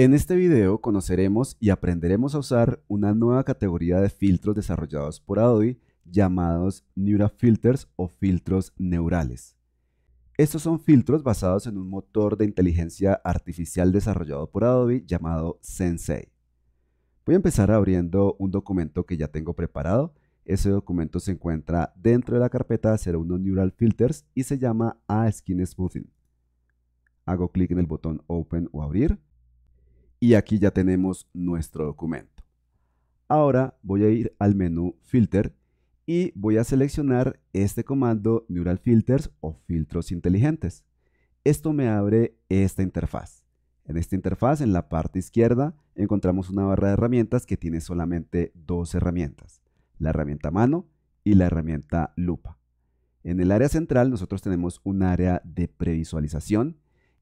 En este video conoceremos y aprenderemos a usar una nueva categoría de filtros desarrollados por Adobe llamados Neural Filters o filtros neurales. Estos son filtros basados en un motor de inteligencia artificial desarrollado por Adobe llamado Sensei. Voy a empezar abriendo un documento que ya tengo preparado. Ese documento se encuentra dentro de la carpeta 01 Neural Filters y se llama A Skin Smoothing. Hago clic en el botón Open o Abrir y aquí ya tenemos nuestro documento. Ahora voy a ir al menú Filter y voy a seleccionar este comando Neural Filters o filtros inteligentes. Esto me abre esta interfaz. En esta interfaz, en la parte izquierda, encontramos una barra de herramientas que tiene solamente dos herramientas, la herramienta mano y la herramienta lupa. En el área central nosotros tenemos un área de previsualización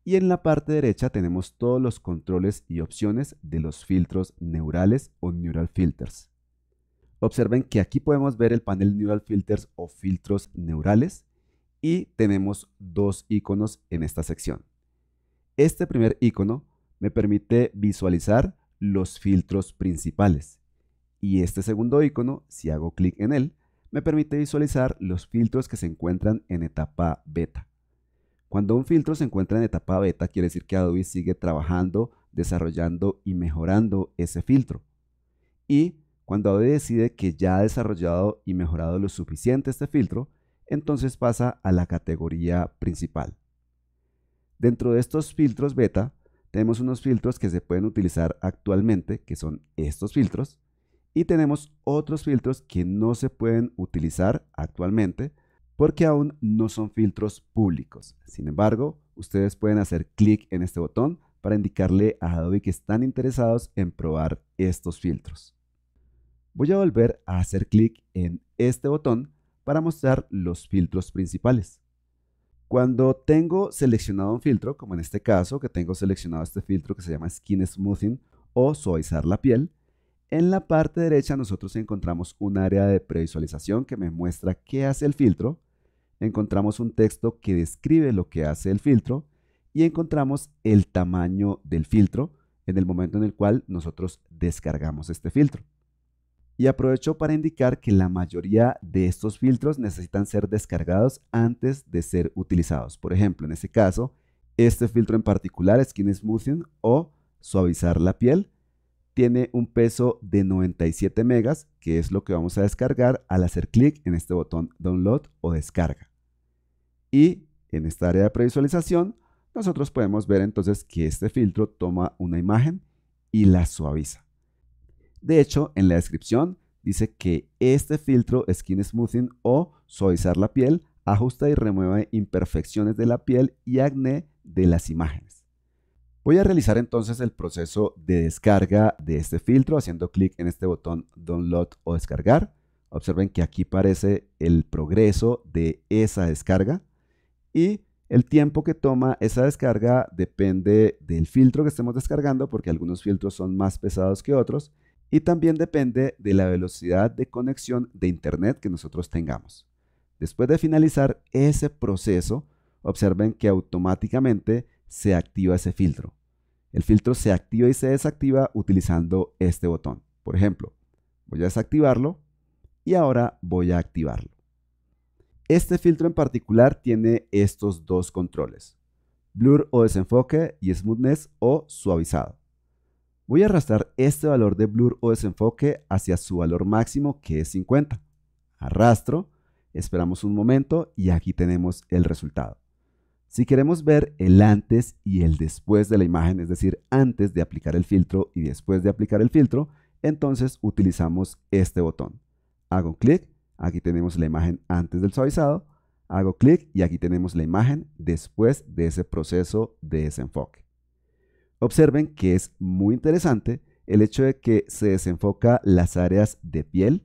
y en la parte derecha tenemos todos los controles y opciones de los filtros neurales o neural filters. Observen que aquí podemos ver el panel neural filters o filtros neurales y tenemos dos iconos en esta sección. Este primer icono me permite visualizar los filtros principales y este segundo icono, si hago clic en él, me permite visualizar los filtros que se encuentran en etapa beta. Cuando un filtro se encuentra en etapa beta, quiere decir que Adobe sigue trabajando, desarrollando y mejorando ese filtro. Y cuando Adobe decide que ya ha desarrollado y mejorado lo suficiente este filtro, entonces pasa a la categoría principal. Dentro de estos filtros beta, tenemos unos filtros que se pueden utilizar actualmente, que son estos filtros, y tenemos otros filtros que no se pueden utilizar actualmente, porque aún no son filtros públicos. Sin embargo, ustedes pueden hacer clic en este botón para indicarle a Adobe que están interesados en probar estos filtros. Voy a volver a hacer clic en este botón para mostrar los filtros principales. Cuando tengo seleccionado un filtro, como en este caso que tengo seleccionado este filtro que se llama Skin Smoothing o Suavizar la piel, en la parte derecha nosotros encontramos un área de previsualización que me muestra qué hace el filtro encontramos un texto que describe lo que hace el filtro y encontramos el tamaño del filtro en el momento en el cual nosotros descargamos este filtro. Y aprovecho para indicar que la mayoría de estos filtros necesitan ser descargados antes de ser utilizados. Por ejemplo, en este caso, este filtro en particular, Skin Smoothing o Suavizar la piel, tiene un peso de 97 megas, que es lo que vamos a descargar al hacer clic en este botón download o descarga. Y en esta área de previsualización, nosotros podemos ver entonces que este filtro toma una imagen y la suaviza. De hecho, en la descripción dice que este filtro skin smoothing o suavizar la piel ajusta y remueve imperfecciones de la piel y acné de las imágenes. Voy a realizar entonces el proceso de descarga de este filtro haciendo clic en este botón Download o Descargar. Observen que aquí aparece el progreso de esa descarga y el tiempo que toma esa descarga depende del filtro que estemos descargando porque algunos filtros son más pesados que otros y también depende de la velocidad de conexión de internet que nosotros tengamos. Después de finalizar ese proceso, observen que automáticamente se activa ese filtro el filtro se activa y se desactiva utilizando este botón. Por ejemplo, voy a desactivarlo y ahora voy a activarlo. Este filtro en particular tiene estos dos controles, blur o desenfoque y smoothness o suavizado. Voy a arrastrar este valor de blur o desenfoque hacia su valor máximo que es 50. Arrastro, esperamos un momento y aquí tenemos el resultado. Si queremos ver el antes y el después de la imagen, es decir, antes de aplicar el filtro y después de aplicar el filtro, entonces utilizamos este botón. Hago un clic, aquí tenemos la imagen antes del suavizado, hago clic y aquí tenemos la imagen después de ese proceso de desenfoque. Observen que es muy interesante el hecho de que se desenfoca las áreas de piel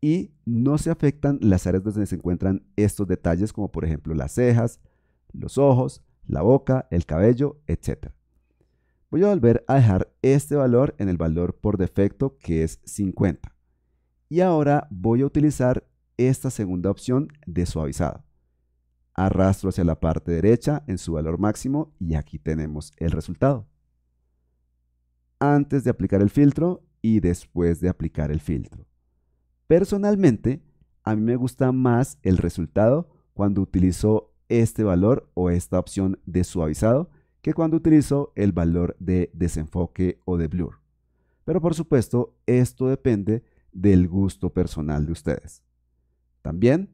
y no se afectan las áreas donde se encuentran estos detalles como por ejemplo las cejas, los ojos, la boca, el cabello, etc. Voy a volver a dejar este valor en el valor por defecto que es 50. Y ahora voy a utilizar esta segunda opción de suavizado. Arrastro hacia la parte derecha en su valor máximo y aquí tenemos el resultado. Antes de aplicar el filtro y después de aplicar el filtro. Personalmente, a mí me gusta más el resultado cuando utilizo este valor o esta opción de suavizado que cuando utilizo el valor de desenfoque o de blur. Pero por supuesto, esto depende del gusto personal de ustedes. También,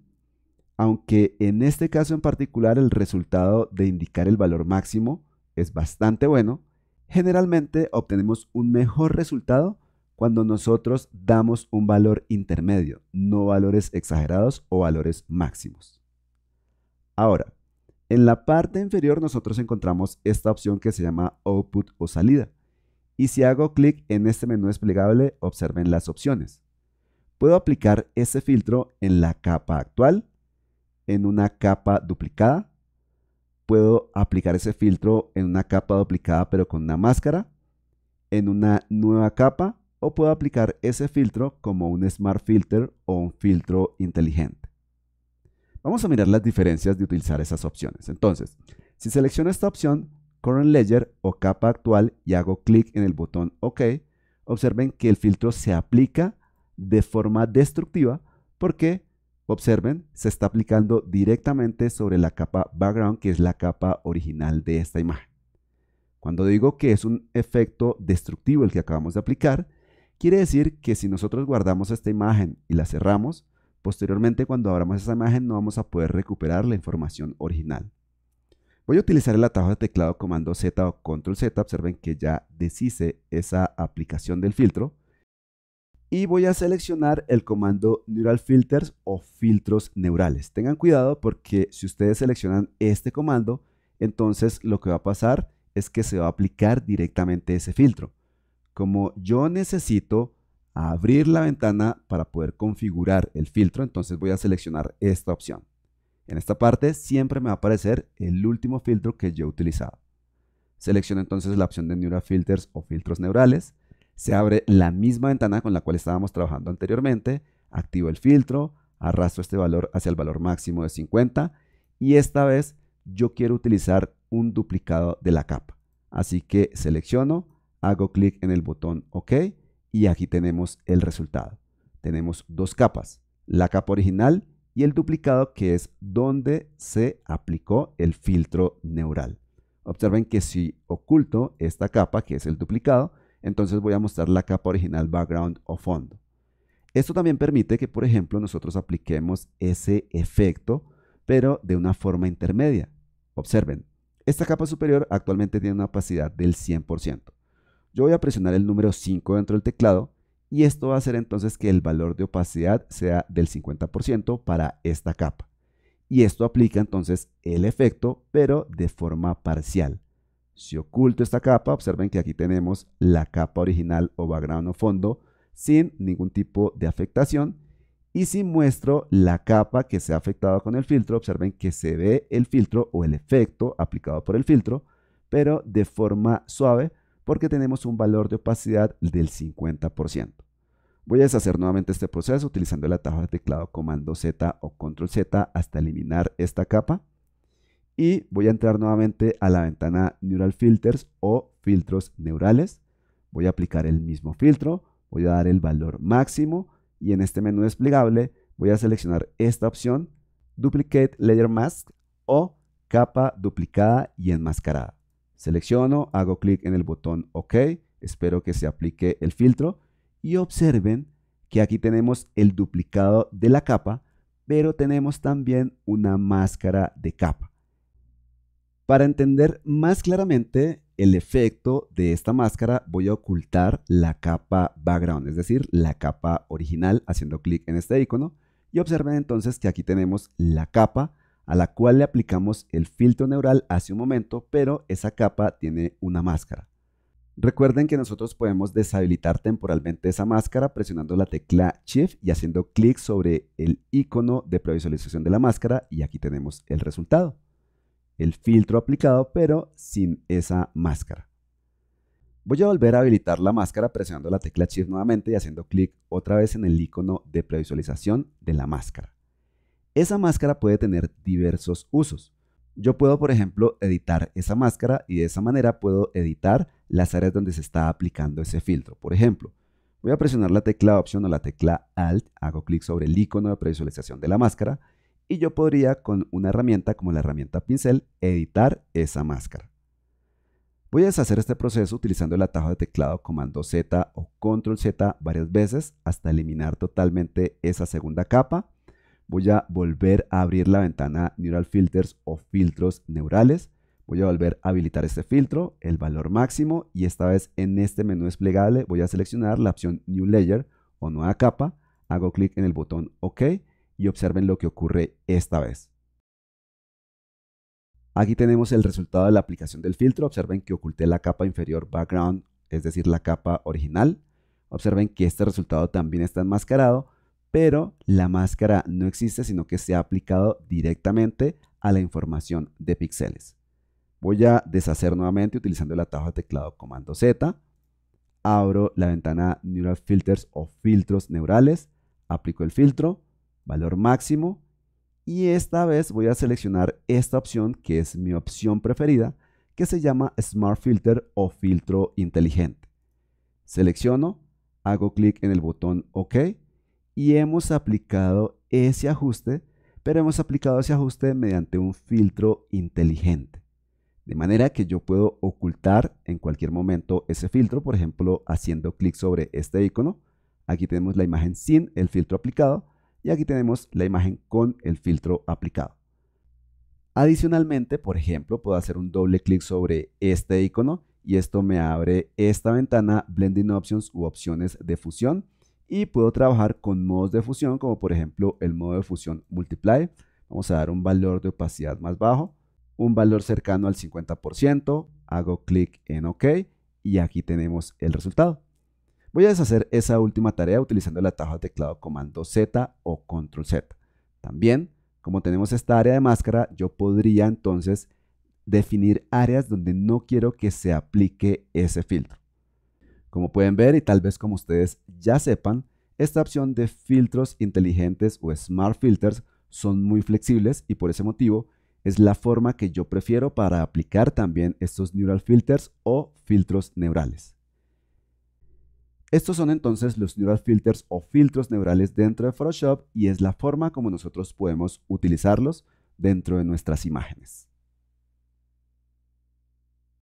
aunque en este caso en particular el resultado de indicar el valor máximo es bastante bueno, generalmente obtenemos un mejor resultado cuando nosotros damos un valor intermedio, no valores exagerados o valores máximos. Ahora, en la parte inferior nosotros encontramos esta opción que se llama Output o salida. Y si hago clic en este menú desplegable, observen las opciones. Puedo aplicar ese filtro en la capa actual, en una capa duplicada. Puedo aplicar ese filtro en una capa duplicada pero con una máscara, en una nueva capa o puedo aplicar ese filtro como un Smart Filter o un filtro inteligente. Vamos a mirar las diferencias de utilizar esas opciones. Entonces, si selecciono esta opción, Current Layer o capa actual y hago clic en el botón OK, observen que el filtro se aplica de forma destructiva porque, observen, se está aplicando directamente sobre la capa background, que es la capa original de esta imagen. Cuando digo que es un efecto destructivo el que acabamos de aplicar, quiere decir que si nosotros guardamos esta imagen y la cerramos, Posteriormente, cuando abramos esa imagen, no vamos a poder recuperar la información original. Voy a utilizar el atajo de teclado comando Z o control Z. Observen que ya deshice esa aplicación del filtro. Y voy a seleccionar el comando Neural Filters o filtros neurales. Tengan cuidado porque si ustedes seleccionan este comando, entonces lo que va a pasar es que se va a aplicar directamente ese filtro. Como yo necesito abrir la ventana para poder configurar el filtro, entonces voy a seleccionar esta opción. En esta parte siempre me va a aparecer el último filtro que yo he utilizado. Selecciono entonces la opción de Neural Filters o filtros neurales. Se abre la misma ventana con la cual estábamos trabajando anteriormente. Activo el filtro, arrastro este valor hacia el valor máximo de 50 y esta vez yo quiero utilizar un duplicado de la capa. Así que selecciono, hago clic en el botón OK y aquí tenemos el resultado. Tenemos dos capas, la capa original y el duplicado que es donde se aplicó el filtro neural. Observen que si oculto esta capa, que es el duplicado, entonces voy a mostrar la capa original background o fondo. Esto también permite que, por ejemplo, nosotros apliquemos ese efecto, pero de una forma intermedia. Observen, esta capa superior actualmente tiene una opacidad del 100%. Yo voy a presionar el número 5 dentro del teclado y esto va a hacer entonces que el valor de opacidad sea del 50% para esta capa. Y esto aplica entonces el efecto, pero de forma parcial. Si oculto esta capa, observen que aquí tenemos la capa original o background o fondo sin ningún tipo de afectación. Y si muestro la capa que se ha afectado con el filtro, observen que se ve el filtro o el efecto aplicado por el filtro, pero de forma suave porque tenemos un valor de opacidad del 50%. Voy a deshacer nuevamente este proceso utilizando la atajo de teclado comando Z o control Z hasta eliminar esta capa. Y voy a entrar nuevamente a la ventana Neural Filters o filtros neurales. Voy a aplicar el mismo filtro, voy a dar el valor máximo y en este menú desplegable voy a seleccionar esta opción Duplicate Layer Mask o capa duplicada y enmascarada. Selecciono, hago clic en el botón OK, espero que se aplique el filtro y observen que aquí tenemos el duplicado de la capa, pero tenemos también una máscara de capa. Para entender más claramente el efecto de esta máscara, voy a ocultar la capa background, es decir, la capa original, haciendo clic en este icono. Y observen entonces que aquí tenemos la capa a la cual le aplicamos el filtro neural hace un momento, pero esa capa tiene una máscara. Recuerden que nosotros podemos deshabilitar temporalmente esa máscara presionando la tecla Shift y haciendo clic sobre el icono de previsualización de la máscara y aquí tenemos el resultado. El filtro aplicado pero sin esa máscara. Voy a volver a habilitar la máscara presionando la tecla Shift nuevamente y haciendo clic otra vez en el icono de previsualización de la máscara. Esa máscara puede tener diversos usos. Yo puedo, por ejemplo, editar esa máscara y de esa manera puedo editar las áreas donde se está aplicando ese filtro. Por ejemplo, voy a presionar la tecla Option o la tecla Alt, hago clic sobre el icono de previsualización de la máscara y yo podría con una herramienta como la herramienta pincel editar esa máscara. Voy a deshacer este proceso utilizando el atajo de teclado comando Z o control Z varias veces hasta eliminar totalmente esa segunda capa voy a volver a abrir la ventana Neural Filters o filtros neurales. Voy a volver a habilitar este filtro, el valor máximo, y esta vez en este menú desplegable voy a seleccionar la opción New Layer o nueva capa. Hago clic en el botón OK y observen lo que ocurre esta vez. Aquí tenemos el resultado de la aplicación del filtro. Observen que oculté la capa inferior background, es decir, la capa original. Observen que este resultado también está enmascarado, pero la máscara no existe, sino que se ha aplicado directamente a la información de píxeles. Voy a deshacer nuevamente utilizando la atajo de teclado comando Z. Abro la ventana Neural Filters o filtros neurales. Aplico el filtro, valor máximo. Y esta vez voy a seleccionar esta opción que es mi opción preferida, que se llama Smart Filter o filtro inteligente. Selecciono, hago clic en el botón OK y hemos aplicado ese ajuste, pero hemos aplicado ese ajuste mediante un filtro inteligente. De manera que yo puedo ocultar en cualquier momento ese filtro, por ejemplo, haciendo clic sobre este icono. Aquí tenemos la imagen sin el filtro aplicado y aquí tenemos la imagen con el filtro aplicado. Adicionalmente, por ejemplo, puedo hacer un doble clic sobre este icono y esto me abre esta ventana Blending Options u opciones de fusión y puedo trabajar con modos de fusión, como por ejemplo el modo de fusión multiply. Vamos a dar un valor de opacidad más bajo, un valor cercano al 50%, hago clic en OK y aquí tenemos el resultado. Voy a deshacer esa última tarea utilizando la taja de teclado comando Z o control Z. También, como tenemos esta área de máscara, yo podría entonces definir áreas donde no quiero que se aplique ese filtro. Como pueden ver y tal vez como ustedes ya sepan, esta opción de filtros inteligentes o smart filters son muy flexibles y por ese motivo es la forma que yo prefiero para aplicar también estos neural filters o filtros neurales. Estos son entonces los neural filters o filtros neurales dentro de Photoshop y es la forma como nosotros podemos utilizarlos dentro de nuestras imágenes.